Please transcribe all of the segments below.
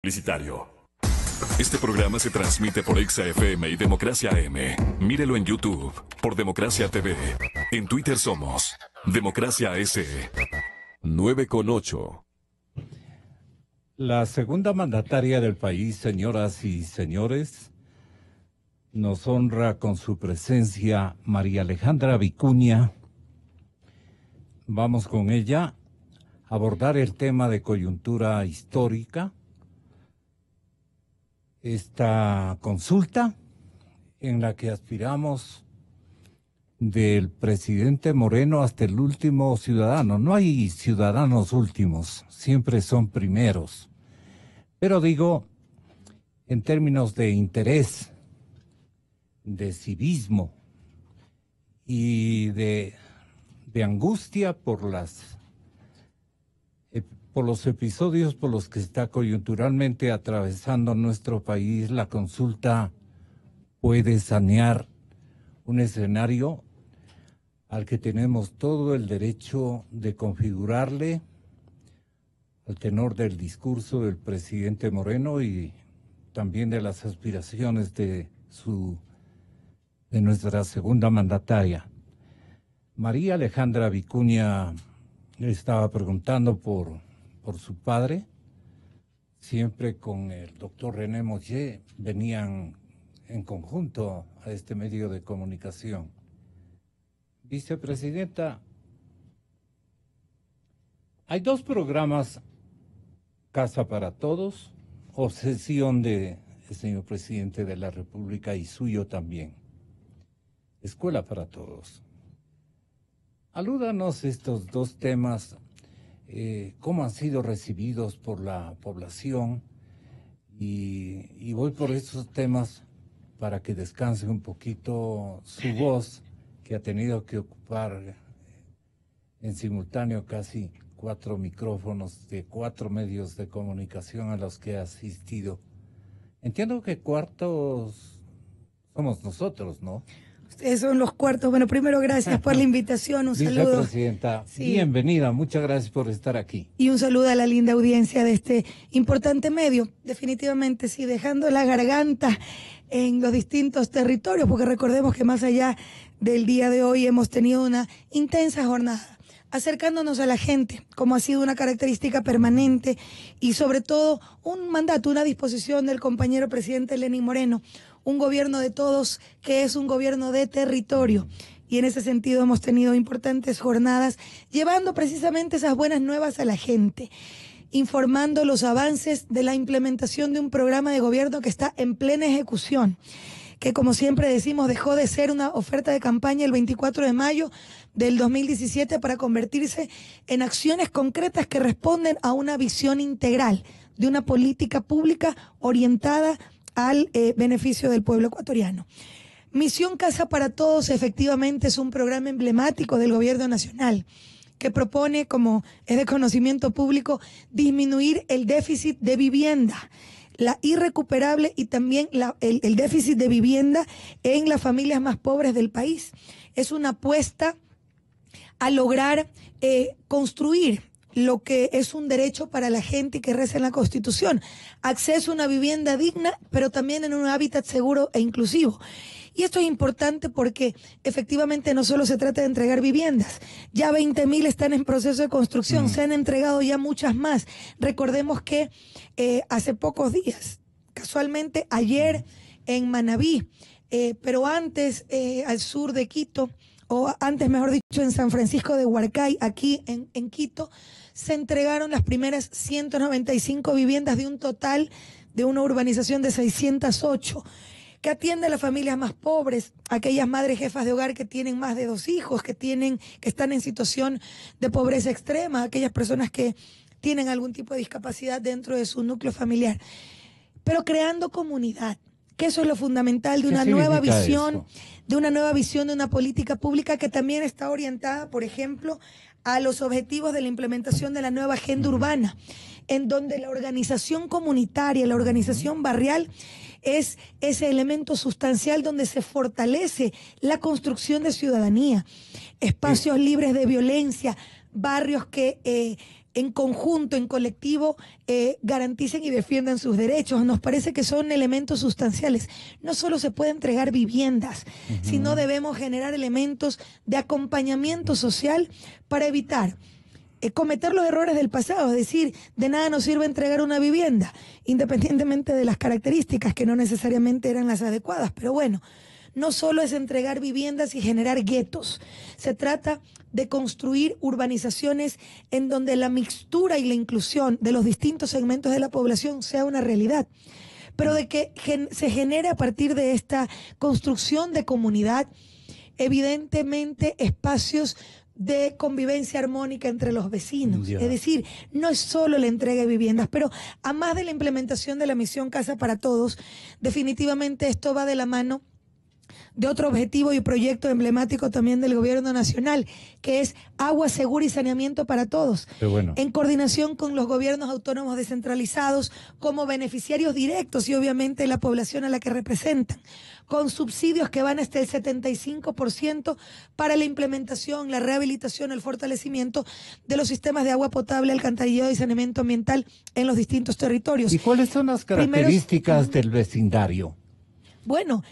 publicitario. Este programa se transmite por ExaFM y Democracia M. Mírelo en YouTube por Democracia TV. En Twitter somos Democracia S. 9 con 8. La segunda mandataria del país, señoras y señores, nos honra con su presencia María Alejandra Vicuña. Vamos con ella a abordar el tema de coyuntura histórica esta consulta en la que aspiramos del presidente Moreno hasta el último ciudadano. No hay ciudadanos últimos, siempre son primeros. Pero digo, en términos de interés, de civismo y de, de angustia por las por los episodios por los que está coyunturalmente atravesando nuestro país, la consulta puede sanear un escenario al que tenemos todo el derecho de configurarle al tenor del discurso del presidente Moreno y también de las aspiraciones de su de nuestra segunda mandataria. María Alejandra Vicuña estaba preguntando por por su padre, siempre con el doctor René Moyer, venían en conjunto a este medio de comunicación. Vicepresidenta, hay dos programas, Casa para Todos, obsesión del de señor presidente de la República y suyo también. Escuela para Todos. Alúdanos estos dos temas eh, cómo han sido recibidos por la población y, y, voy por estos temas para que descanse un poquito su voz que ha tenido que ocupar eh, en simultáneo casi cuatro micrófonos de cuatro medios de comunicación a los que ha asistido. Entiendo que cuartos somos nosotros, ¿no? son los cuartos. Bueno, primero gracias por la invitación. Un saludo. Presidenta, bienvenida. Muchas gracias por estar aquí. Y un saludo a la linda audiencia de este importante medio. Definitivamente, sí, dejando la garganta en los distintos territorios, porque recordemos que más allá del día de hoy hemos tenido una intensa jornada acercándonos a la gente, como ha sido una característica permanente y sobre todo un mandato, una disposición del compañero presidente Lenín Moreno, un gobierno de todos, que es un gobierno de territorio y en ese sentido hemos tenido importantes jornadas llevando precisamente esas buenas nuevas a la gente, informando los avances de la implementación de un programa de gobierno que está en plena ejecución que como siempre decimos dejó de ser una oferta de campaña el 24 de mayo del 2017 para convertirse en acciones concretas que responden a una visión integral de una política pública orientada al eh, beneficio del pueblo ecuatoriano. Misión Casa para Todos efectivamente es un programa emblemático del Gobierno Nacional que propone, como es de conocimiento público, disminuir el déficit de vivienda la irrecuperable y también el, déficit de vivienda en las familias más pobres del país. Es una apuesta a lograr eh, construir lo que es un derecho para la gente que reza en la Constitución. Acceso a una vivienda digna, pero también en un hábitat seguro e inclusivo. Y esto es importante porque efectivamente no solo se trata de entregar viviendas, ya 20.000 están en proceso de construcción, mm. se han entregado ya muchas más. Recordemos que eh, hace pocos días, casualmente ayer en Manabí, eh, pero antes eh, al sur de Quito, o antes mejor dicho, en San Francisco de Huarcay, aquí en, en Quito, se entregaron las primeras 195 viviendas de un total de una urbanización de 608 que atiende a las familias más pobres, aquellas madres jefas de hogar que tienen más de dos hijos, que tienen, que están en situación de pobreza extrema, aquellas personas que tienen algún tipo de discapacidad dentro de su núcleo familiar, pero creando comunidad, que eso es lo fundamental de una nueva visión, de una nueva visión de una política pública que también está orientada, por ejemplo, a los objetivos de la implementación de la nueva agenda urbana, en donde la organización comunitaria, la organización barrial es ese elemento sustancial donde se fortalece la construcción de ciudadanía, espacios libres de violencia, barrios que eh, en conjunto, en colectivo, eh, garanticen y defiendan sus derechos. Nos parece que son elementos sustanciales. No solo se puede entregar viviendas, sino debemos generar elementos de acompañamiento social para evitar eh, cometer los errores del pasado, es decir, de nada nos sirve entregar una vivienda, independientemente de las características que no necesariamente eran las adecuadas, pero bueno, no solo es entregar viviendas y generar guetos, se trata de construir urbanizaciones en donde la mixtura y la inclusión de los distintos segmentos de la población sea una realidad pero de que se genere a partir de esta construcción de comunidad, evidentemente espacios de convivencia armónica entre los vecinos. Es decir, no es solo la entrega de viviendas, pero a más de la implementación de la misión Casa para Todos, definitivamente esto va de la mano de otro objetivo y proyecto emblemático también del gobierno nacional, que es agua segura y saneamiento para todos, en coordinación con los gobiernos autónomos descentralizados como beneficiarios directos y obviamente la población a la que representan, con subsidios que van hasta el 75% para la implementación, la rehabilitación, el fortalecimiento de los sistemas de agua potable, alcantarillado y saneamiento ambiental en los distintos territorios. ¿Y cuáles son las características del vecindario? Bueno,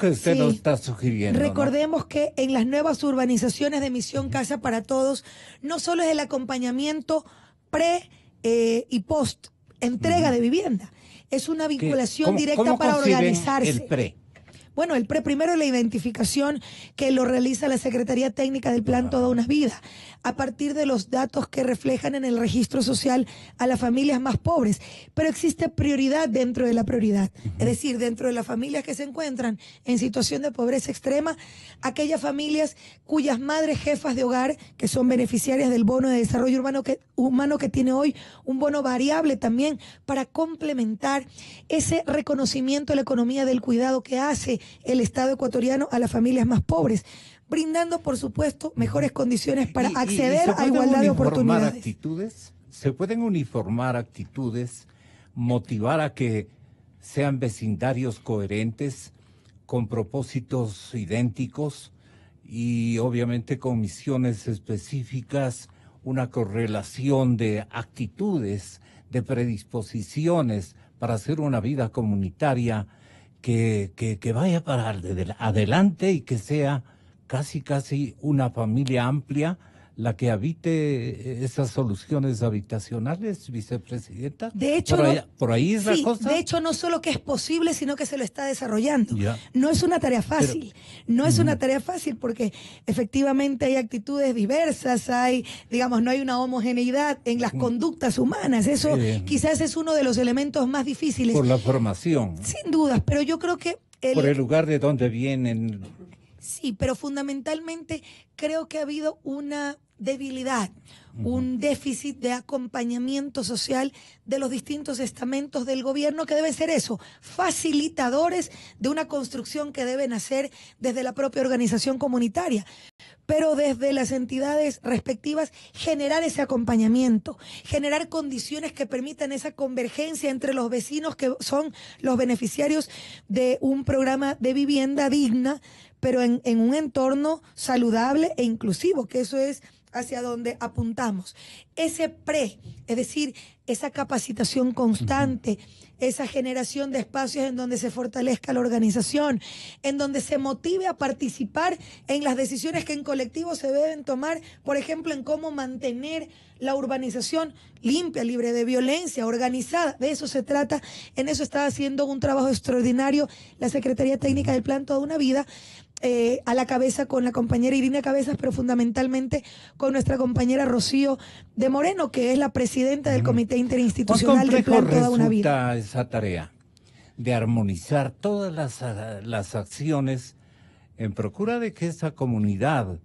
que está sugiriendo. Recordemos que en las nuevas urbanizaciones de Misión Casa para Todos, no solo es el acompañamiento pre eh, y post entrega de vivienda, es una vinculación directa para organizarse. El pre? Bueno, el PRE primero la identificación que lo realiza la Secretaría Técnica del Plan Toda una Vida, a partir de los datos que reflejan en el registro social a las familias más pobres. Pero existe prioridad dentro de la prioridad, es decir, dentro de las familias que se encuentran en situación de pobreza extrema, aquellas familias cuyas madres jefas de hogar, que son beneficiarias del bono de desarrollo urbano que, humano que tiene hoy, un bono variable también para complementar ese reconocimiento de la economía del cuidado que hace el Estado ecuatoriano a las familias más pobres, brindando, por supuesto, mejores condiciones para acceder a igualdad de oportunidades. ¿Se pueden uniformar actitudes, motivar a que sean vecindarios coherentes, con propósitos idénticos y obviamente con misiones específicas, una correlación de actitudes, de predisposiciones para hacer una vida comunitaria que, que, que vaya para adelante y que sea casi, casi una familia amplia la que habite eh, esas soluciones habitacionales, vicepresidenta. De hecho, por, no, ahí, De hecho, no solo que es posible, sino que se lo está desarrollando. No es una tarea fácil, no es una mm. tarea fácil porque efectivamente hay actitudes diversas, hay, digamos, no hay una homogeneidad en las mm. conductas humanas. Eso quizás es uno de los elementos más difíciles. Por la formación. Sin dudas, pero yo creo que por el lugar de donde vienen, Sí, pero fundamentalmente creo que ha habido una debilidad, un déficit de acompañamiento social de los distintos estamentos del gobierno, que deben ser eso, facilitadores de una construcción que deben hacer desde la propia organización comunitaria pero desde las entidades respectivas generar ese acompañamiento, generar condiciones que permitan esa convergencia entre los vecinos que son los beneficiarios de un programa de vivienda digna, pero en, un entorno saludable e inclusivo, que eso es hacia donde apuntamos. Ese pre, es decir, esa capacitación constante, esa generación de espacios en donde se fortalezca la organización, en donde se motive a participar en las decisiones que en colectivo se deben tomar, por ejemplo, en cómo mantener la urbanización limpia, libre de violencia, organizada. De eso se trata. En eso está haciendo un trabajo extraordinario la Secretaría Técnica del Plan Toda una Vida. Eh, a la cabeza con la compañera Irina Cabezas, pero fundamentalmente con nuestra compañera Rocío de Moreno, que es la presidenta del Comité Interinstitucional de Toda una Vida. esa tarea de armonizar todas las, acciones en procura de que esa comunidad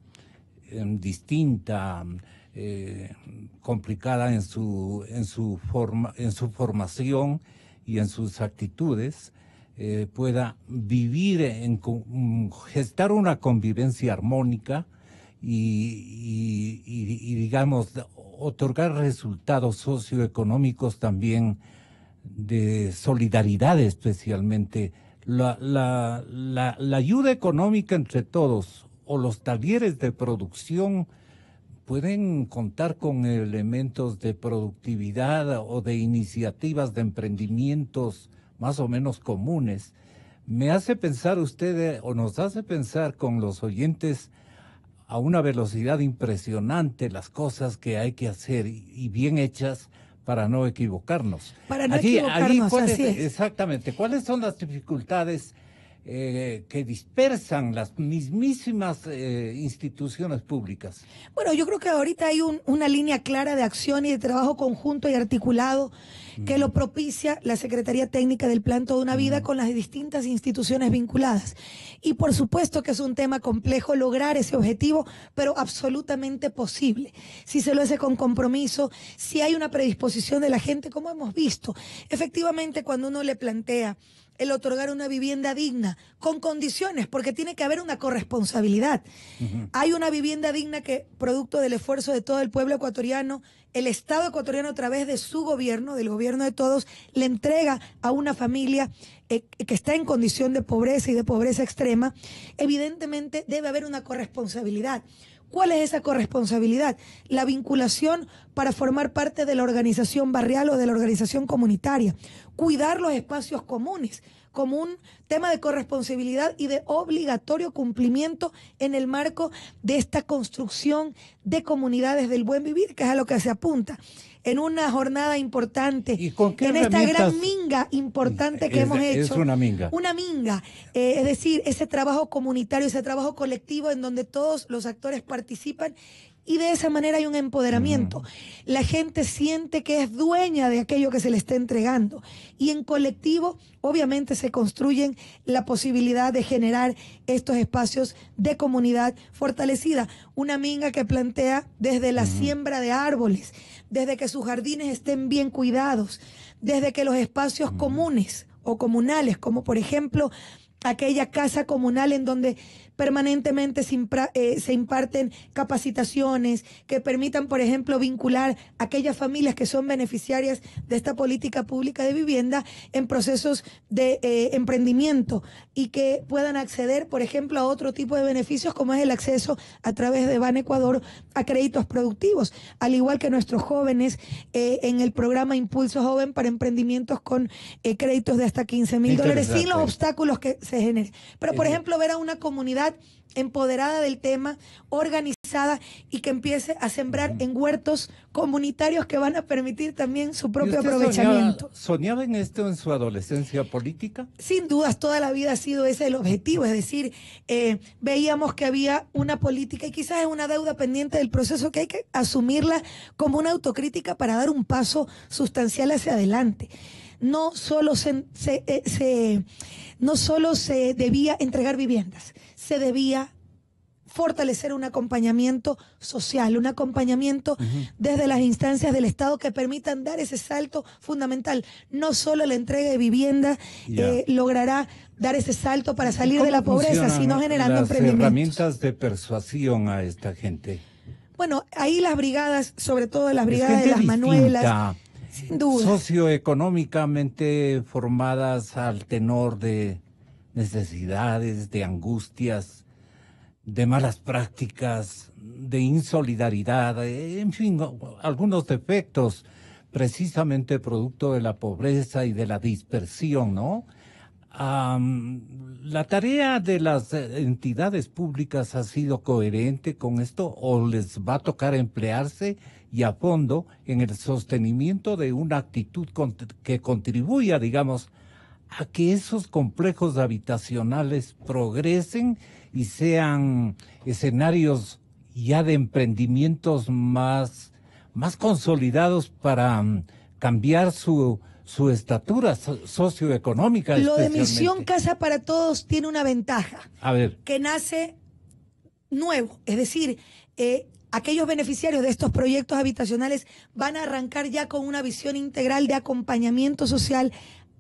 eh, distinta, eh, complicada en su, en, su forma, en su formación y en sus actitudes, eh, pueda vivir, en, mm, gestar una convivencia armónica y, digamos, otorgar resultados socioeconómicos también de solidaridad especialmente. la ayuda económica entre todos o los talleres de producción pueden contar con elementos de productividad o de iniciativas de emprendimientos más o menos comunes, me hace pensar usted eh, o nos hace pensar con los oyentes a una velocidad impresionante las cosas que hay que hacer y bien hechas para no equivocarnos. Para no equivocarnos, Exactamente. ¿Cuáles son las dificultades eh, que dispersan las mismísimas eh, instituciones públicas. Bueno, yo creo que ahorita hay una línea clara de acción y de trabajo conjunto y articulado que lo propicia la Secretaría Técnica del Plan Toda una Vida con las distintas instituciones vinculadas. Y por supuesto que es un tema complejo lograr ese objetivo, pero absolutamente posible. Si se lo hace con compromiso, si hay una predisposición de la gente, como hemos visto. Efectivamente, cuando uno le plantea el otorgar una vivienda digna, con condiciones, porque tiene que haber una corresponsabilidad. Hay una vivienda digna que, producto del esfuerzo de todo el pueblo ecuatoriano, el Estado ecuatoriano a través de su gobierno, del gobierno de todos, le entrega a una familia eh, que está en condición de pobreza y de pobreza extrema, evidentemente debe haber una corresponsabilidad. ¿Cuál es esa corresponsabilidad? La vinculación para formar parte de la organización barrial o de la organización comunitaria. Cuidar los espacios comunes como un tema de corresponsabilidad y de obligatorio cumplimiento en el marco de esta construcción de comunidades del buen vivir, que es a lo que se apunta en una jornada importante, ¿Y con en esta gran minga importante que hemos hecho. una minga. Una minga. Eh, es decir, ese trabajo comunitario, ese trabajo colectivo en donde todos los actores participan y de esa manera hay un empoderamiento. La gente siente que es dueña de aquello que se le está entregando y en colectivo obviamente se construyen la posibilidad de generar estos espacios de comunidad fortalecida. Una minga que plantea desde la siembra de árboles, desde que sus jardines estén bien cuidados, desde que los espacios comunes o comunales, como por ejemplo aquella casa comunal en donde Permanentemente eh, se, imparten capacitaciones que permitan, por ejemplo, vincular a aquellas familias que son beneficiarias de esta política pública de vivienda en procesos de eh, emprendimiento y que puedan acceder, por ejemplo, a otro tipo de beneficios como es el acceso a través de Ban Ecuador a créditos productivos, al igual que nuestros jóvenes eh, en el programa Impulso Joven para emprendimientos con créditos de hasta 15 mil dólares sin los obstáculos que se generen. Pero, por ejemplo, ver a una comunidad empoderada del tema, organizada y que empiece a sembrar en huertos comunitarios que van a permitir también su propio aprovechamiento. Soñaba, en esto en su adolescencia política? Sin dudas, toda la vida ha sido ese el objetivo, es decir, eh, veíamos que había una política y quizás es una deuda pendiente del proceso que hay que asumirla como una autocrítica para dar un paso sustancial hacia adelante no solo se, se, eh, no solo se debía entregar viviendas, se debía fortalecer un acompañamiento social, un acompañamiento desde las instancias del Estado que permitan dar ese salto fundamental. No solo la entrega de vivienda eh, logrará dar ese salto para salir de la pobreza, sino generando herramientas de persuasión a esta gente? Bueno, ahí las brigadas, sobre todo las brigadas de las Manuelas, socioeconómicamente formadas al tenor de necesidades, de angustias, de malas prácticas, de insolidaridad, eh, en fin, algunos defectos precisamente producto de la pobreza y de la dispersión, ¿no? ¿La tarea de las eh, entidades públicas ha sido coherente con esto o les va a tocar emplearse y a fondo en el sostenimiento de una actitud que contribuya, digamos, a que esos complejos habitacionales progresen y sean escenarios ya de emprendimientos más, más consolidados para mm, cambiar su, estatura socioeconómica. Lo de Misión Casa para Todos tiene una ventaja. A ver. Que nace nuevo, es decir, eh, aquellos beneficiarios de estos proyectos habitacionales van a arrancar ya con una visión integral de acompañamiento social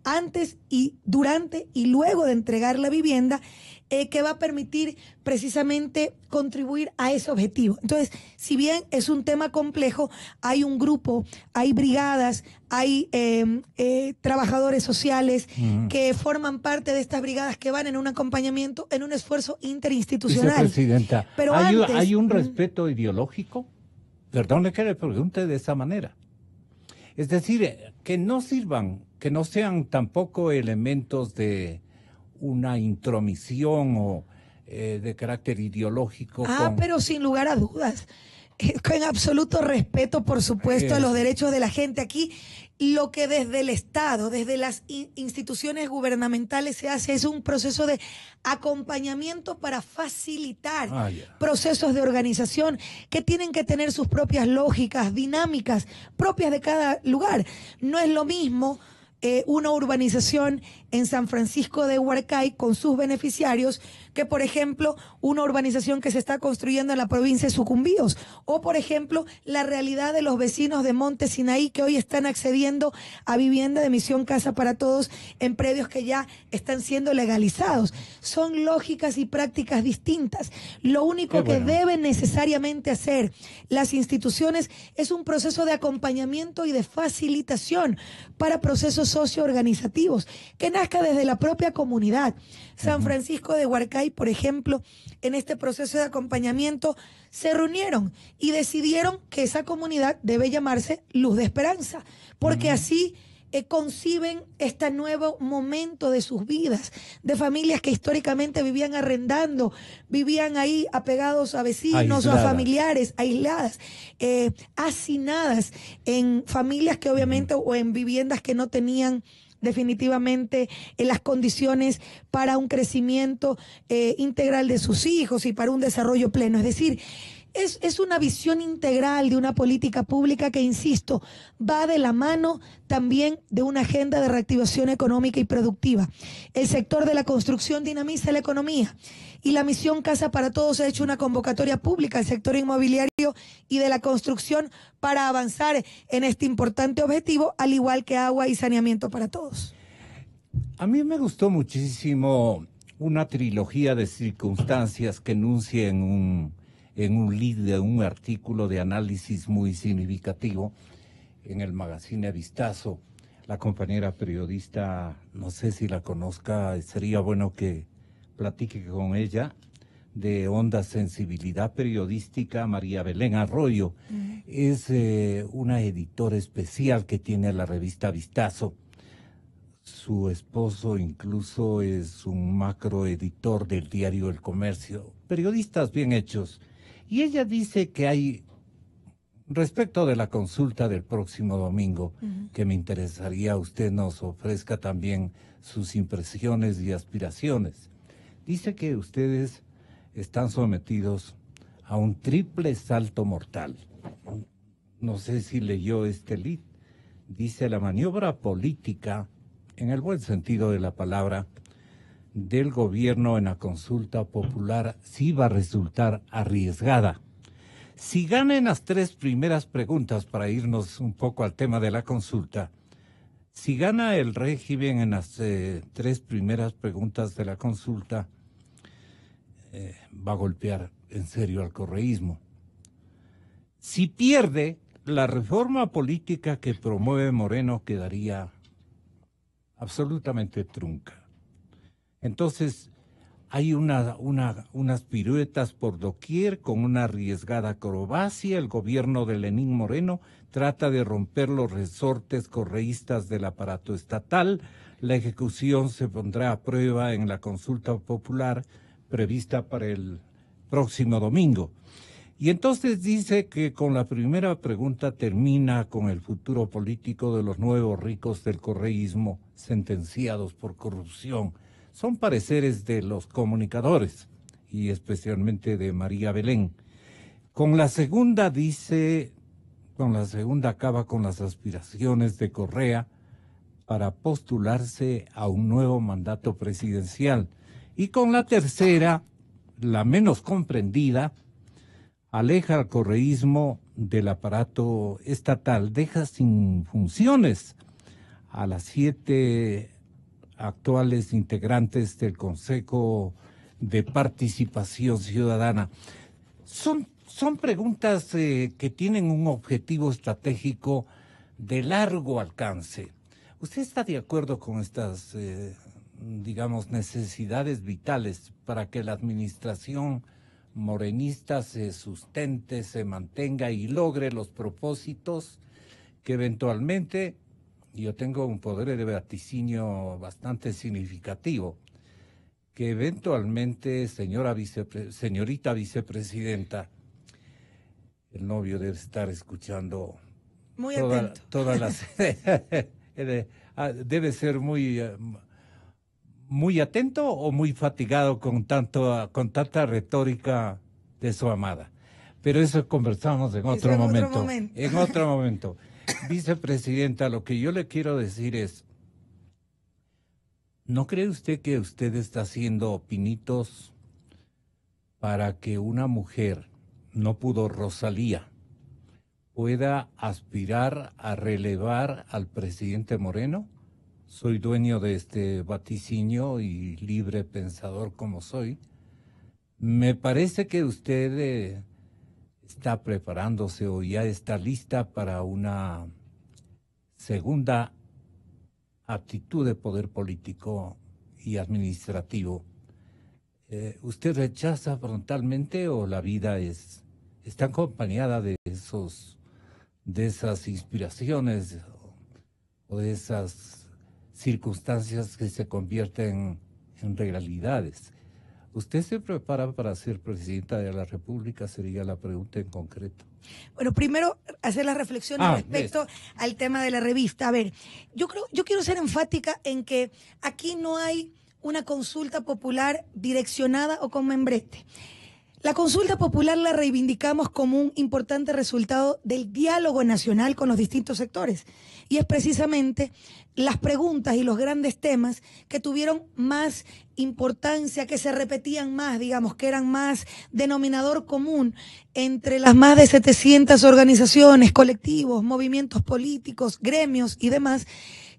antes y durante y luego de entregar la vivienda, eh, que va a permitir precisamente contribuir a ese objetivo. Entonces, si bien es un tema complejo, hay un grupo, hay brigadas, hay em, eh, trabajadores sociales que forman parte de estas brigadas que van en un acompañamiento, en un esfuerzo interinstitucional. Presidenta, Pero ¿hay, un respeto ideológico? Perdón le le pregunte de esa manera. Es decir, eh, que no sirvan que no sean tampoco elementos de una intromisión o eh, de carácter ideológico. Ah, pero sin lugar a dudas eh, con absoluto respeto, por supuesto, a los derechos de la gente aquí. Lo que desde el Estado, desde las instituciones gubernamentales se hace es un proceso de acompañamiento para facilitar ah, procesos de organización que tienen que tener sus propias lógicas, dinámicas propias de cada lugar. No es lo mismo eh, una urbanización en San Francisco de Huarcay con sus beneficiarios que, por ejemplo, una urbanización que se está construyendo en la provincia de Sucumbíos. O, por ejemplo, la realidad de los vecinos de Monte Sinaí que hoy están accediendo a vivienda de misión Casa para Todos en predios que ya están siendo legalizados. Son lógicas y prácticas distintas. Lo único que deben necesariamente hacer las instituciones es un proceso de acompañamiento y de facilitación para procesos socioorganizativos, que nazca desde la propia comunidad. San Francisco de Huarcay, por ejemplo, en este proceso de acompañamiento, se reunieron y decidieron que esa comunidad debe llamarse Luz de Esperanza, porque así eh, conciben este nuevo momento de sus vidas, de familias que históricamente vivían arrendando, vivían ahí apegados a vecinos o a familiares, aisladas, eh, hacinadas en familias que obviamente o en viviendas que no tenían definitivamente eh, las condiciones para un crecimiento eh, integral de sus hijos y para un desarrollo pleno. Es decir, es, una visión integral de una política pública que, insisto, va de la mano también de una agenda de reactivación económica y productiva. El sector de la construcción dinamiza la economía y la misión Casa para Todos ha hecho una convocatoria pública al sector inmobiliario y de la construcción para avanzar en este importante objetivo, al igual que agua y saneamiento para todos. A mí me gustó muchísimo una trilogía de circunstancias que enuncia un en un lead de un artículo de análisis muy significativo en el magazine Vistazo. La compañera periodista, no sé si la conozca, sería bueno que platique con ella, de Onda Sensibilidad Periodística, María Belén Arroyo. Es eh, una editora especial que tiene la revista Vistazo. Su esposo incluso es un macroeditor del diario El Comercio. Periodistas bien hechos. Y ella dice que hay, respecto de la consulta del próximo domingo, que me interesaría usted nos ofrezca también sus impresiones y aspiraciones. Dice que ustedes están sometidos a un triple salto mortal. No sé si leyó este lead. Dice la maniobra política, en el buen sentido de la palabra, del gobierno en la consulta popular sí va a resultar arriesgada. Si gana en las tres primeras preguntas, para irnos un poco al tema de la consulta, si gana el régimen en las eh, tres primeras preguntas de la consulta, eh, va a golpear en serio al correísmo. Si pierde, la reforma política que promueve Moreno quedaría absolutamente trunca. Entonces, hay unas piruetas por doquier con una arriesgada acrobacia. El gobierno de Lenín Moreno trata de romper los resortes correístas del aparato estatal. La ejecución se pondrá a prueba en la consulta popular prevista para el próximo domingo. Y entonces dice que con la primera pregunta termina con el futuro político de los nuevos ricos del correísmo sentenciados por corrupción son pareceres de los comunicadores y especialmente de María Belén. Con la segunda dice, con la segunda acaba con las aspiraciones de Correa para postularse a un nuevo mandato presidencial. Y con la tercera, la menos comprendida, aleja al correísmo del aparato estatal, deja sin funciones a las siete actuales integrantes del Consejo de Participación Ciudadana. Son, son preguntas eh, que tienen un objetivo estratégico de largo alcance. ¿Usted está de acuerdo con estas, eh, digamos, necesidades vitales para que la administración morenista se sustente, se mantenga y logre los propósitos que eventualmente yo tengo un poder de vaticinio bastante significativo, que eventualmente, señora señorita vicepresidenta, el novio debe estar escuchando muy atento. todas las... Eh, ah, debe ser muy eh, muy atento o muy fatigado con, tanto, con tanta retórica de su amada. Pero eso conversamos en otro momento. En otro momento. Vicepresidenta, lo que yo le quiero decir es, ¿no cree usted que usted está haciendo pinitos para que una mujer, no pudo Rosalía, pueda aspirar a relevar al presidente Moreno? Soy dueño de este vaticinio y libre pensador como soy. Me parece que usted... Eh, está preparándose o ya está lista para una segunda actitud de poder político y administrativo. Eh, ¿Usted rechaza frontalmente o la vida es está acompañada de esos de esas inspiraciones o de esas circunstancias que se convierten en realidades? ¿Usted se prepara para ser presidenta de la República? Sería la pregunta en concreto. Bueno, primero hacer la reflexión ah, respecto al tema de la revista. A ver, yo creo, yo quiero ser enfática en que aquí no hay una consulta popular direccionada o con membrete. La consulta popular la reivindicamos como un importante resultado del diálogo nacional con los distintos sectores. Y es precisamente las preguntas y los grandes temas que tuvieron más importancia, que se repetían más, digamos, que eran más denominador común entre las más de 700 organizaciones, colectivos, movimientos políticos, gremios y demás,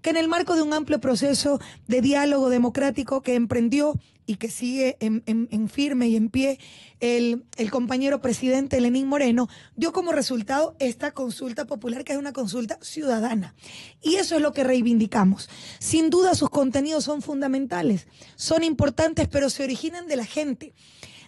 que en el marco de un amplio proceso de diálogo democrático que emprendió y que sigue en, firme y en pie el, el, compañero presidente Lenín Moreno, dio como resultado esta consulta popular, que es una consulta ciudadana. Y eso es lo que reivindicamos. Sin duda sus contenidos son fundamentales, son importantes, pero se originan de la gente.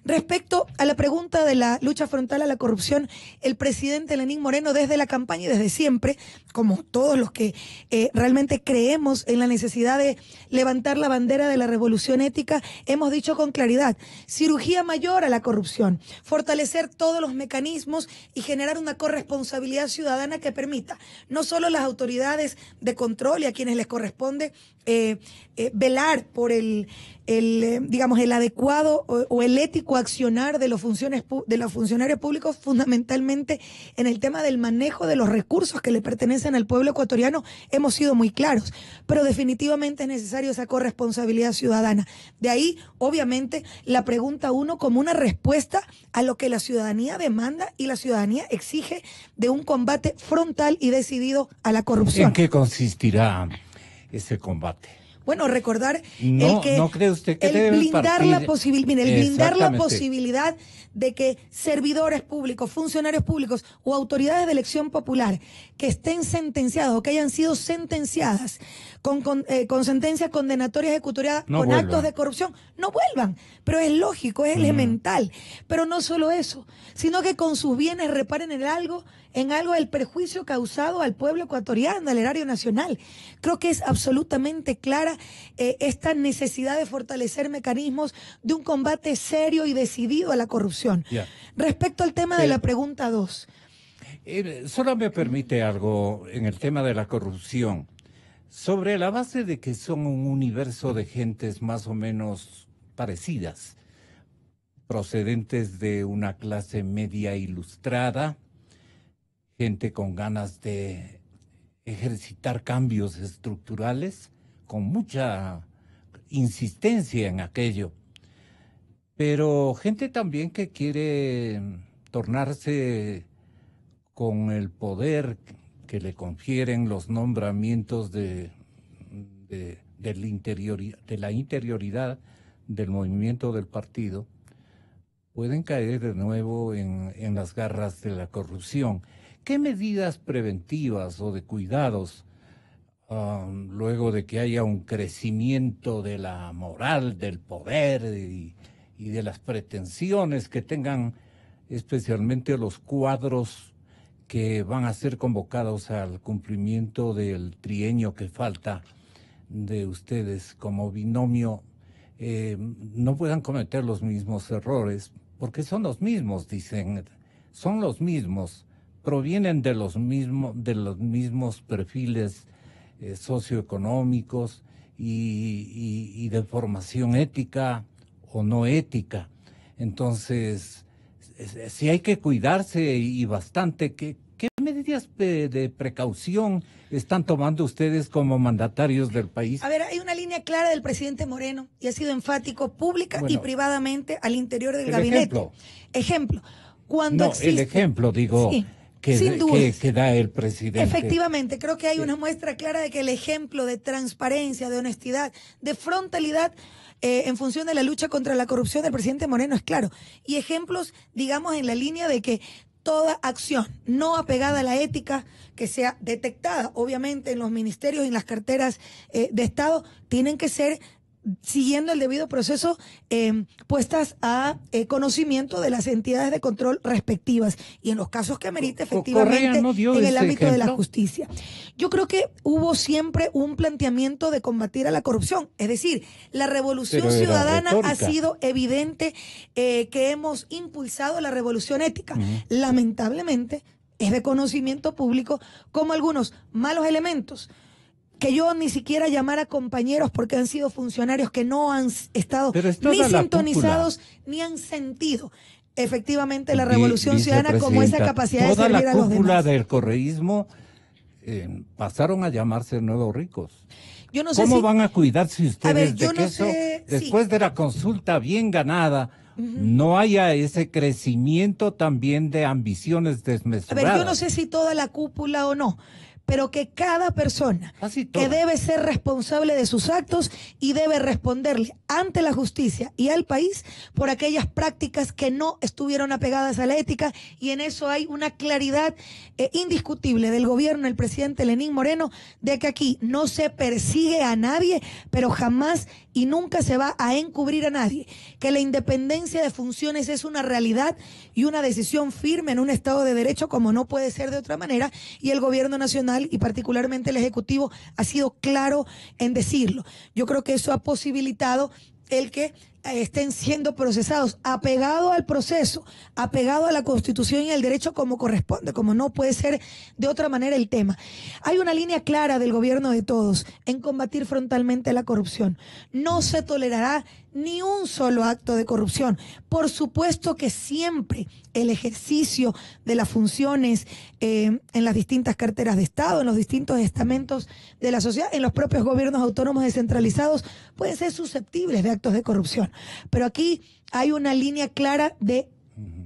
Respecto a la pregunta de la lucha frontal a la corrupción, el presidente Lenín Moreno desde la campaña y desde siempre, como todos los que eh, realmente creemos en la necesidad de levantar la bandera de la revolución ética, hemos dicho con claridad, cirugía mayor a la corrupción, fortalecer todos los mecanismos y generar una corresponsabilidad ciudadana que permita no solo las autoridades de control y a quienes les corresponde eh, eh, velar por el, eh, digamos, el adecuado o, el ético accionar de los, funciones, de los funcionarios públicos, fundamentalmente en el tema del manejo de los recursos que le pertenecen al pueblo ecuatoriano, hemos sido muy claros. Pero definitivamente es necesario esa corresponsabilidad ciudadana. De ahí, obviamente, la pregunta uno como una respuesta a lo que la ciudadanía demanda y la ciudadanía exige de un combate frontal y decidido a la corrupción. ¿En qué consistirá? ese combate. Bueno, recordar el que no cree usted que el debe blindar la posibilidad, el blindar la posibilidad de que servidores públicos, funcionarios públicos o autoridades de elección popular que estén sentenciados o que hayan sido sentenciadas con, con, eh, sentencias condenatorias ejecutoriadas con actos de corrupción, no vuelvan. Pero es lógico, es elemental. Pero no solo eso, sino que con sus bienes reparen en algo en algo el perjuicio causado al pueblo ecuatoriano, al erario nacional. Creo que es absolutamente clara eh, esta necesidad de fortalecer mecanismos de un combate serio y decidido a la corrupción. Respecto al tema de la pregunta 2. Eh, solo me permite algo en el tema de la corrupción. Sobre la base de que son un universo de gentes más o menos parecidas, procedentes de una clase media ilustrada, gente con ganas de ejercitar cambios estructurales con mucha insistencia en aquello, pero gente también que quiere tornarse con el poder que le confieren los nombramientos de, la interioridad del movimiento del partido, pueden caer de nuevo en las garras de la corrupción. ¿qué medidas preventivas o de cuidados um, luego de que haya un crecimiento de la moral, del poder y, de las pretensiones que tengan especialmente los cuadros que van a ser convocados al cumplimiento del trienio que falta de ustedes como binomio, eh, no puedan cometer los mismos errores, porque son los mismos, dicen, son los mismos provienen de los mismos, de los mismos perfiles eh, socioeconómicos y, de formación ética o no ética. Entonces, si hay que cuidarse y bastante, ¿qué, medidas de, precaución están tomando ustedes como mandatarios del país? A ver, hay una línea clara del presidente Moreno y ha sido enfático pública y privadamente al interior del gabinete. Ejemplo. cuando el ejemplo, digo, que, da el presidente. Efectivamente, creo que hay una muestra clara de que el ejemplo de transparencia, de honestidad, de frontalidad eh, en función de la lucha contra la corrupción del presidente Moreno es claro. Y ejemplos, digamos, en la línea de que toda acción no apegada a la ética que sea detectada, obviamente, en los ministerios y en las carteras eh, de Estado, tienen que ser siguiendo el debido proceso, eh, puestas a eh, conocimiento de las entidades de control respectivas y en los casos que amerite efectivamente en el ámbito de la justicia. Yo creo que hubo siempre un planteamiento de combatir a la corrupción, es decir, la revolución ciudadana ha sido evidente eh, que hemos impulsado la revolución ética. Lamentablemente es de conocimiento público como algunos malos elementos que yo ni siquiera llamara compañeros porque han sido funcionarios que no han estado ni sintonizados ni han sentido efectivamente la revolución ciudadana como esa capacidad de servir a los demás. del correísmo eh, pasaron a llamarse nuevos ricos. ¿Cómo van a cuidar cuidarse ustedes eso, después de la consulta bien ganada, no haya ese crecimiento también de ambiciones desmesuradas? A ver, yo no sé si toda la cúpula o no, pero que cada persona ah, que debe ser responsable de sus actos y debe responderle ante la justicia y al país por aquellas prácticas que no estuvieron apegadas a la ética y en eso hay una claridad eh, indiscutible del gobierno, del presidente Lenín Moreno, de que aquí no se persigue a nadie, pero jamás y nunca se va a encubrir a nadie que la independencia de funciones es una realidad y una decisión firme en un Estado de Derecho como no puede ser de otra manera y el Gobierno Nacional y particularmente el Ejecutivo ha sido claro en decirlo. Yo creo que eso ha posibilitado el que estén siendo procesados, apegado al proceso, apegado a la Constitución y al derecho como corresponde, como no puede ser de otra manera el tema. Hay una línea clara del gobierno de todos en combatir frontalmente la corrupción. No se tolerará ni un solo acto de corrupción. Por supuesto que siempre el ejercicio de las funciones eh, en las distintas carteras de Estado, en los distintos estamentos de la sociedad, en los propios gobiernos autónomos descentralizados, pueden ser susceptibles de actos de corrupción. Pero aquí hay una línea clara de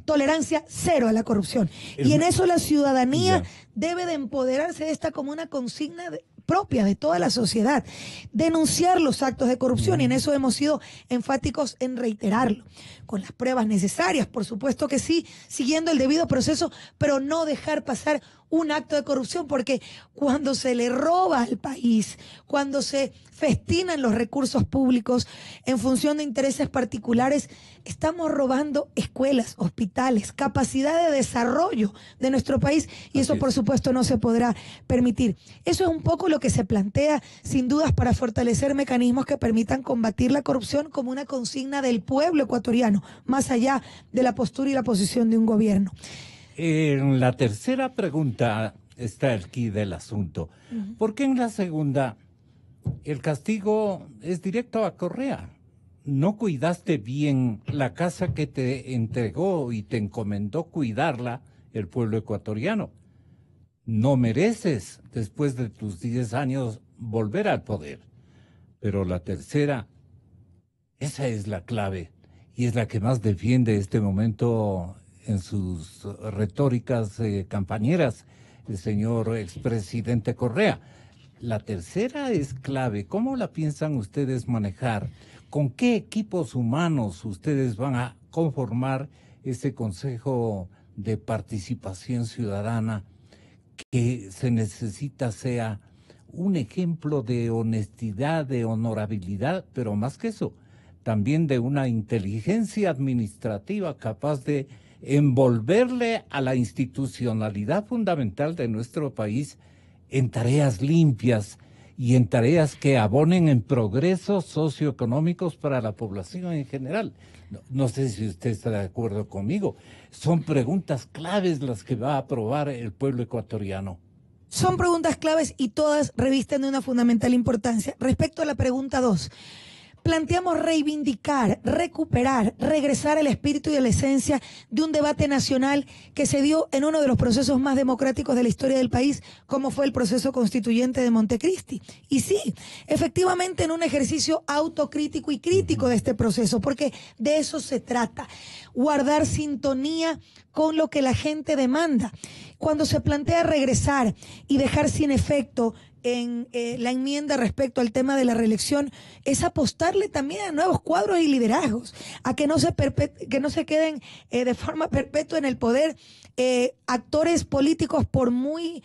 tolerancia cero a la corrupción. y en eso la ciudadanía debe de empoderarse de esta como una consigna propia de toda la sociedad, denunciar los actos de corrupción y en mm. eso hemos sido enfáticos en reiterarlo, con las pruebas necesarias, por supuesto que sí, siguiendo el debido proceso, pero no dejar pasar un acto de corrupción, porque cuando se le roba al país, cuando se festinan los recursos públicos en función de intereses particulares, estamos robando escuelas, hospitales, capacidad de desarrollo de nuestro país y eso por supuesto no se podrá permitir. Eso es un poco lo que se plantea, sin dudas, para fortalecer mecanismos que permitan combatir la corrupción como una consigna del pueblo ecuatoriano, más allá de la postura y la posición de un gobierno en la tercera pregunta está el del asunto. Porque en la segunda, el castigo es directo a Correa. No cuidaste bien la casa que te entregó y te encomendó cuidarla el pueblo ecuatoriano. No mereces, después de tus 10 años, volver al poder. Pero la tercera, esa es la clave y es la que más defiende este momento en sus retóricas eh, campañeras, el señor expresidente Correa. La tercera es clave. ¿Cómo la piensan ustedes manejar? ¿Con qué equipos humanos ustedes van a conformar ese Consejo de Participación Ciudadana que se necesita sea un ejemplo de honestidad, de honorabilidad, pero más que eso, también de una inteligencia administrativa capaz de envolverle a la institucionalidad fundamental de nuestro país en tareas limpias y en tareas que abonen en progresos socioeconómicos para la población en general. No, sé si usted está de acuerdo conmigo. Son preguntas claves las que va a aprobar el pueblo ecuatoriano. Son preguntas claves y todas revisten una fundamental importancia. Respecto a la pregunta 2, planteamos reivindicar, recuperar, regresar el espíritu y la esencia de un debate nacional que se dio en uno de los procesos más democráticos de la historia del país, como fue el proceso constituyente de Montecristi. Y sí, efectivamente en un ejercicio autocrítico y crítico de este proceso, porque de eso se trata, guardar sintonía con lo que la gente demanda. Cuando se plantea regresar y dejar sin efecto en eh, la enmienda respecto al tema de la reelección es apostarle también a nuevos cuadros y liderazgos, a que no se, que no se queden eh, de forma perpetua en el poder eh, actores políticos por muy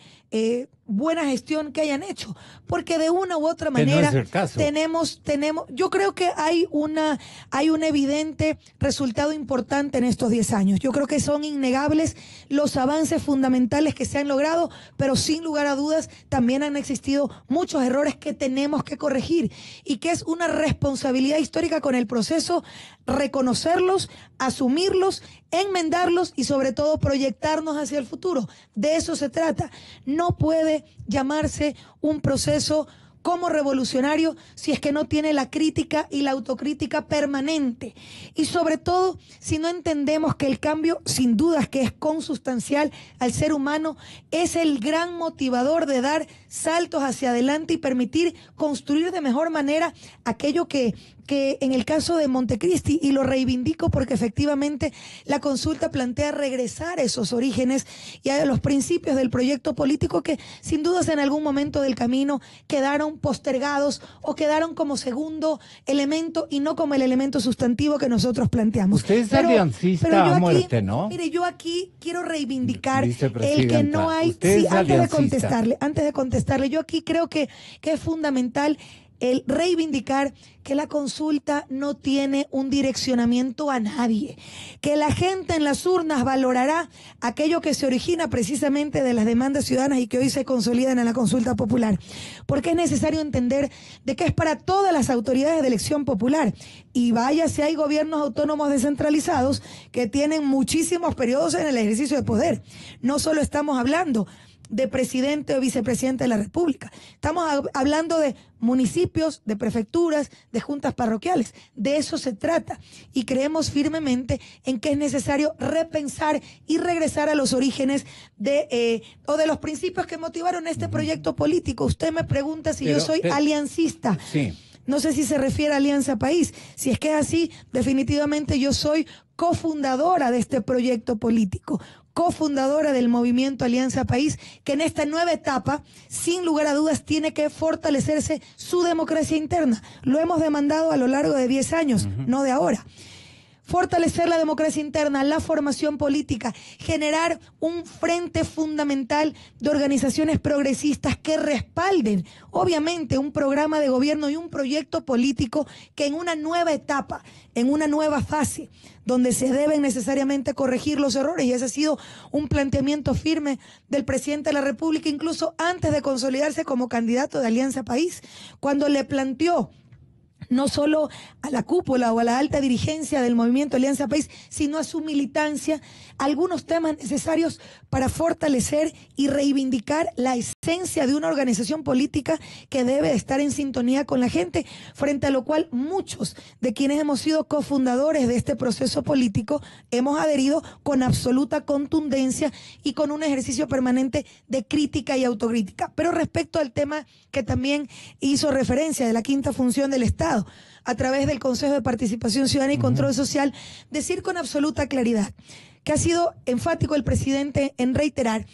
buena gestión que hayan hecho, porque de una u otra manera tenemos tenemos yo creo que hay una hay un evidente resultado importante en estos 10 años. Yo creo que son innegables los avances fundamentales que se han logrado, pero sin lugar a dudas también han existido muchos errores que tenemos que corregir y que es una responsabilidad histórica con el proceso reconocerlos, asumirlos enmendarlos y sobre todo proyectarnos hacia el futuro. De eso se trata. No puede llamarse un proceso como revolucionario si es que no tiene la crítica y la autocrítica permanente. Y sobre todo, si no entendemos que el cambio, sin dudas que es consustancial al ser humano, es el gran motivador de dar saltos hacia adelante y permitir construir de mejor manera aquello que que en el caso de Montecristi, y lo reivindico porque efectivamente la consulta plantea regresar a esos orígenes y a los principios del proyecto político que sin dudas en algún momento del camino quedaron postergados o quedaron como segundo elemento y no como el elemento sustantivo que nosotros planteamos. pero, yo aquí, ¿no? Mire, yo aquí quiero reivindicar el que no hay... Sí, antes de contestarle, antes de contestarle, yo aquí creo que es fundamental el reivindicar que la consulta no tiene un direccionamiento a nadie, que la gente en las urnas valorará aquello que se origina precisamente de las demandas ciudadanas y que hoy se consolidan en la consulta popular, porque es necesario entender de que es para todas las autoridades de elección popular y vaya si hay gobiernos autónomos descentralizados que tienen muchísimos periodos en el ejercicio de poder. No solo estamos hablando de presidente o vicepresidente de la República. Estamos hablando de municipios, de prefecturas, de juntas parroquiales. De eso se trata. Y creemos firmemente en que es necesario repensar y regresar a los orígenes de eh, o de los principios que motivaron este proyecto político. Usted me pregunta si yo soy aliancista. Sí. No sé si se refiere a Alianza País. Si es que es así, definitivamente yo soy cofundadora de este proyecto político cofundadora del movimiento Alianza País, que en esta nueva etapa, sin lugar a dudas, tiene que fortalecerse su democracia interna. Lo hemos demandado a lo largo de 10 años, no de ahora fortalecer la democracia interna, la formación política, generar un frente fundamental de organizaciones progresistas que respalden, obviamente, un programa de gobierno y un proyecto político que en una nueva etapa, en una nueva fase, donde se deben necesariamente corregir los errores, y ese ha sido un planteamiento firme del presidente de la República, incluso antes de consolidarse como candidato de Alianza País, cuando le planteó no solo a la cúpula o a la alta dirigencia del movimiento Alianza País, sino a su militancia, algunos temas necesarios para fortalecer y reivindicar la esencia de una organización política que debe estar en sintonía con la gente, frente a lo cual muchos de quienes hemos sido cofundadores de este proceso político hemos adherido con absoluta contundencia y con un ejercicio permanente de crítica y autocrítica. Pero respecto al tema que también hizo referencia de la quinta función del Estado, a través del Consejo de Participación Ciudadana y Control Social, decir con absoluta claridad que ha sido enfático el presidente en reiterar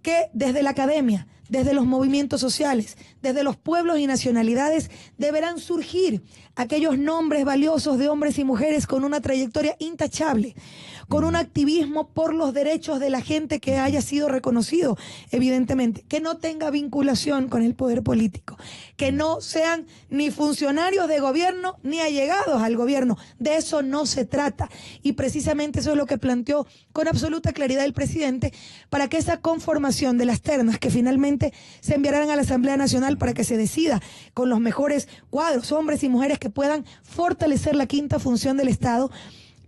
que desde la academia, desde los movimientos sociales, desde los pueblos y nacionalidades, deberán surgir aquellos nombres valiosos de hombres y mujeres con una trayectoria intachable, con un activismo por los derechos de la gente que haya sido reconocido, evidentemente, que no tenga vinculación con el poder político, que no sean ni funcionarios de gobierno ni allegados al gobierno. De eso no se trata. Y precisamente eso es lo que planteó con absoluta claridad el presidente para que esa conformación de las ternas que finalmente se enviarán a la Asamblea Nacional para que se decida con los mejores cuadros, hombres y mujeres que puedan fortalecer la quinta función del Estado,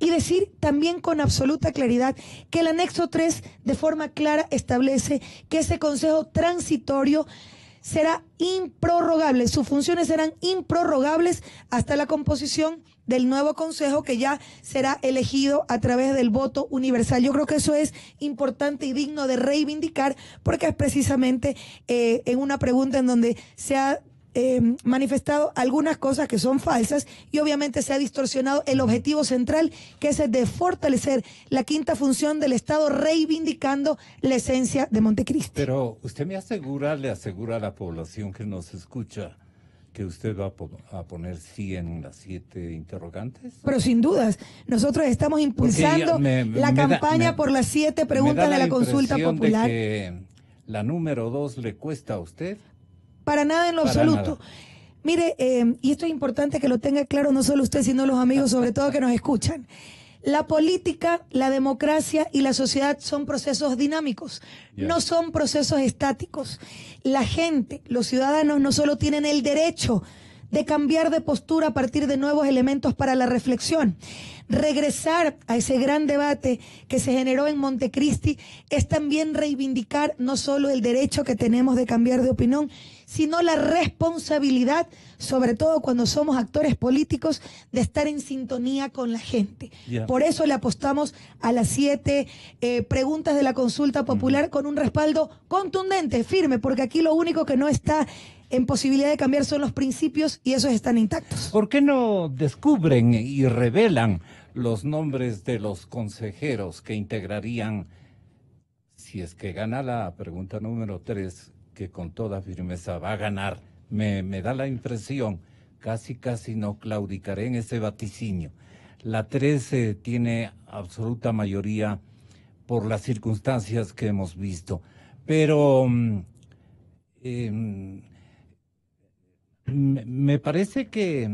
y decir también con absoluta claridad que el anexo 3 de forma clara establece que ese consejo transitorio será improrrogable, sus funciones serán improrrogables hasta la composición del nuevo consejo que ya será elegido a través del voto universal. Yo creo que eso es importante y digno de reivindicar porque es precisamente eh, en una pregunta en donde se ha Em, manifestado algunas cosas que son falsas y obviamente se ha distorsionado el objetivo central que es el de fortalecer la quinta función del Estado reivindicando la esencia de Montecristi. Pero usted me asegura, le asegura a la población que nos escucha que usted va a poner en las siete interrogantes? Pero sin dudas, nosotros estamos impulsando la campaña por las siete preguntas de la, consulta popular. la número dos le cuesta a usted para nada en lo absoluto. Mire, eh, y esto es importante que lo tenga claro no solo usted, sino los amigos, sobre todo que nos escuchan. La política, la democracia y la sociedad son procesos dinámicos, no son procesos estáticos. La gente, los ciudadanos, no solo tienen el derecho de cambiar de postura a partir de nuevos elementos para la reflexión. Regresar a ese gran debate que se generó en Montecristi es también reivindicar no solo el derecho que tenemos de cambiar de opinión, sino la responsabilidad, sobre todo cuando somos actores políticos, de estar en sintonía con la gente. Por eso le apostamos a las siete eh, preguntas de la consulta popular con un respaldo contundente, firme, porque aquí lo único que no está en posibilidad de cambiar son los principios y esos están intactos. ¿Por qué no descubren y revelan los nombres de los consejeros que integrarían, si es que gana la pregunta número tres, que con toda firmeza va a ganar. Me, me da la impresión, casi casi no claudicaré en ese vaticinio. La 13 tiene absoluta mayoría por las circunstancias que hemos visto. Pero mm, em, me parece que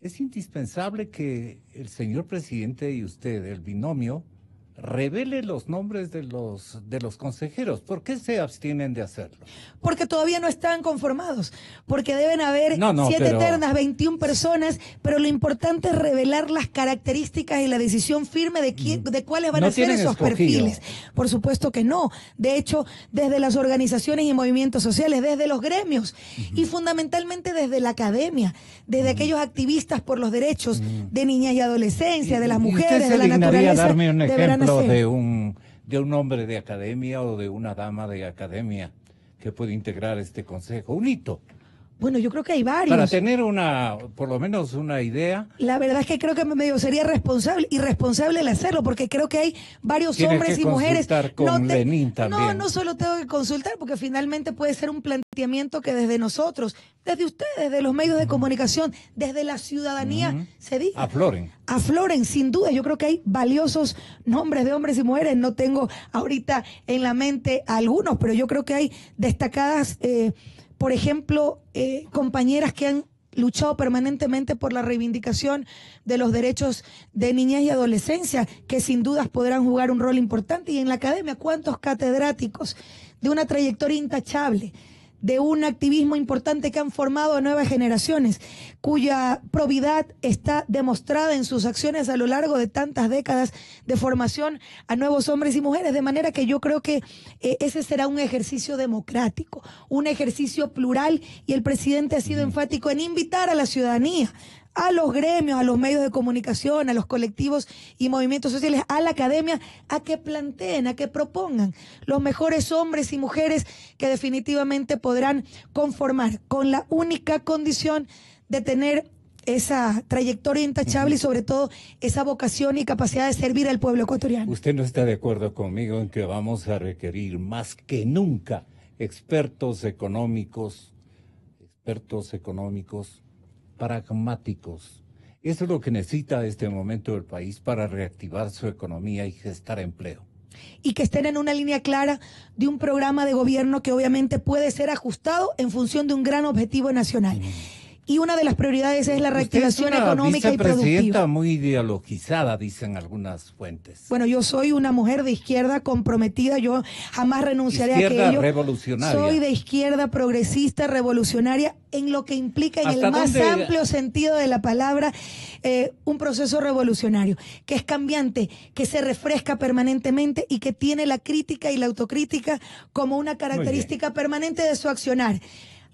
es indispensable que el señor presidente y usted, el binomio, revele los nombres de los de los consejeros. ¿Por qué se abstienen de hacerlo? Porque todavía no están conformados, porque deben haber siete eternas, 21 personas, pero lo importante es revelar las características y la decisión firme de quién, mm. de cuáles van a ser esos perfiles. Por supuesto que no. De hecho, desde las organizaciones y movimientos sociales, desde los gremios y fundamentalmente desde la academia, desde aquellos activistas por los derechos mm. de niñas y adolescencia, de las mujeres, de la naturaleza de un, de un hombre de academia o de una dama de academia que puede integrar este consejo. Un hito. Bueno, yo creo que hay varios. Para tener una, por lo menos una idea. La verdad es que creo que medio sería responsable, irresponsable el hacerlo, porque creo que hay varios hombres y mujeres. no, también. no, no solo tengo que consultar, porque finalmente puede ser un planteamiento que desde nosotros, desde ustedes, desde los medios de comunicación, desde la ciudadanía, se diga. Afloren. Afloren, sin duda. Yo creo que hay valiosos nombres de hombres y mujeres. No tengo ahorita en la mente algunos, pero yo creo que hay destacadas. Eh, por ejemplo, eh, compañeras que han luchado permanentemente por la reivindicación de los derechos de niñas y adolescencia, que sin dudas podrán jugar un rol importante. Y en la academia, ¿cuántos catedráticos de una trayectoria intachable? de un activismo importante que han formado a nuevas generaciones, cuya probidad está demostrada en sus acciones a lo largo de tantas décadas de formación a nuevos hombres y mujeres. De manera que yo creo que eh, ese será un ejercicio democrático, un ejercicio plural y el presidente ha sido enfático en invitar a la ciudadanía a los gremios, a los medios de comunicación, a los colectivos y movimientos sociales, a la academia, a que planteen, a que propongan los mejores hombres y mujeres que definitivamente podrán conformar con la única condición de tener esa trayectoria intachable y sobre todo esa vocación y capacidad de servir al pueblo ecuatoriano. Usted no está de acuerdo conmigo en que vamos a requerir más que nunca expertos económicos, expertos económicos pragmáticos. Eso es lo que necesita este momento el país para reactivar su economía y gestar empleo. Y que estén en una línea clara de un programa de gobierno que obviamente puede ser ajustado en función de un gran objetivo nacional. Mm y una de las prioridades es la reactivación es una económica y productiva. muy ideologizada, dicen algunas fuentes. Bueno, yo soy una mujer de izquierda comprometida, yo jamás renunciaré a aquello. revolucionaria. Soy de izquierda progresista, revolucionaria, en lo que implica en el más amplio sentido de la palabra eh, un proceso revolucionario, que es cambiante, que se refresca permanentemente y que tiene la crítica y la autocrítica como una característica permanente de su accionar.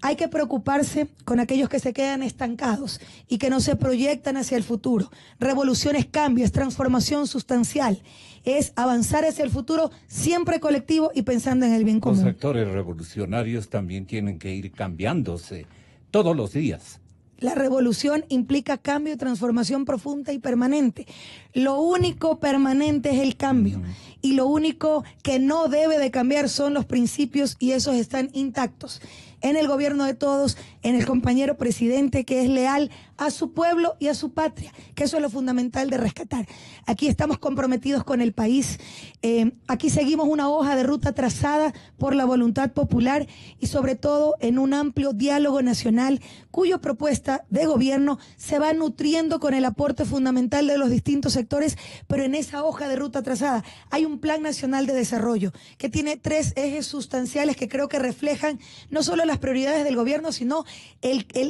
Hay que preocuparse con aquellos que se quedan estancados y que no se proyectan hacia el futuro. Revolución es cambio, es transformación sustancial, es avanzar hacia el futuro siempre colectivo y pensando en el bien común. Los sectores revolucionarios también tienen que ir cambiándose todos los días. La revolución implica cambio y transformación profunda y permanente. Lo único permanente es el cambio. Y lo único que no debe de cambiar son los principios y esos están intactos en el gobierno de todos, en el compañero presidente que es leal a su pueblo y a su patria, que eso es lo fundamental de rescatar. Aquí estamos comprometidos con el país, eh, aquí seguimos una hoja de ruta trazada por la voluntad popular y sobre todo en un amplio diálogo nacional cuya propuesta de gobierno se va nutriendo con el aporte fundamental de los distintos sectores, pero en esa hoja de ruta trazada hay un Plan Nacional de Desarrollo que tiene tres ejes sustanciales que creo que reflejan no solo las prioridades del gobierno, sino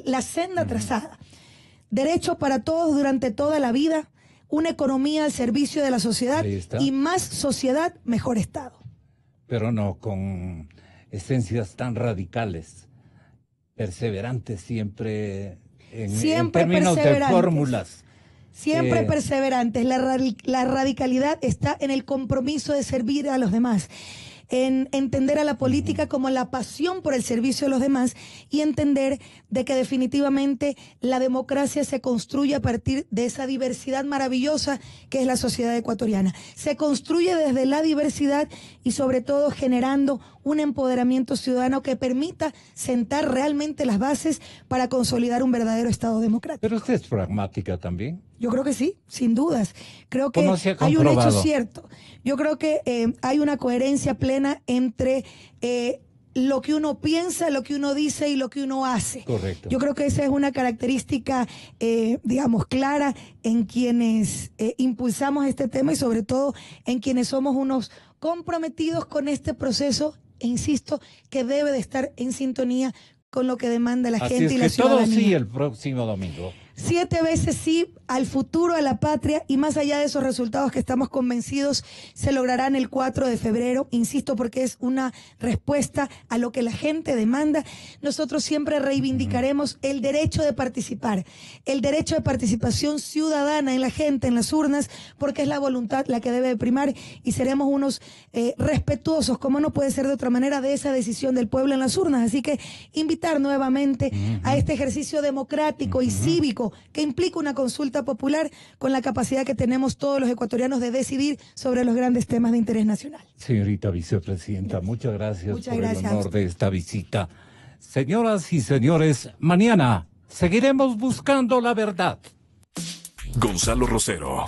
la senda trazada. Derecho para todos durante toda la vida, una economía al servicio de la sociedad y más sociedad, mejor Estado. Pero no con esencias tan radicales, perseverantes siempre en, siempre términos de fórmulas. Siempre eh, perseverantes. La, la radicalidad está en el compromiso de servir a los demás en entender a la política como la pasión por el servicio de los demás y entender de que definitivamente la democracia se construye a partir de esa diversidad maravillosa que es la sociedad ecuatoriana. Se construye desde la diversidad y sobre todo generando un empoderamiento ciudadano que permita sentar realmente las bases para consolidar un verdadero Estado democrático. Pero usted es pragmática también. Yo creo que sí, sin dudas. Creo que hay un hecho cierto. Yo creo que eh, hay una coherencia plena entre... Eh, lo que uno piensa, lo que uno dice y lo que uno hace. Correcto. Yo creo que esa es una característica, eh, digamos, clara en quienes impulsamos este tema y sobre todo en quienes somos unos comprometidos con este proceso e insisto que debe de estar en sintonía con lo que demanda la gente y la que Todo sí el próximo domingo. Siete veces sí al futuro, a la patria y más allá de esos resultados que estamos convencidos se lograrán el 4 de febrero, insisto, porque es una respuesta a lo que la gente demanda. Nosotros siempre reivindicaremos el derecho de participar, el derecho de participación ciudadana en la gente, en las urnas, porque es la voluntad la que debe primar y seremos unos eh, respetuosos, como no puede ser de otra manera, de esa decisión del pueblo en las urnas. Así que invitar nuevamente a este ejercicio democrático y cívico que implica una consulta popular con la capacidad que tenemos todos los ecuatorianos de decidir sobre los grandes temas de interés nacional. Señorita vicepresidenta, muchas gracias por el honor de esta visita. Señoras y señores, mañana seguiremos buscando la verdad. Gonzalo Rosero.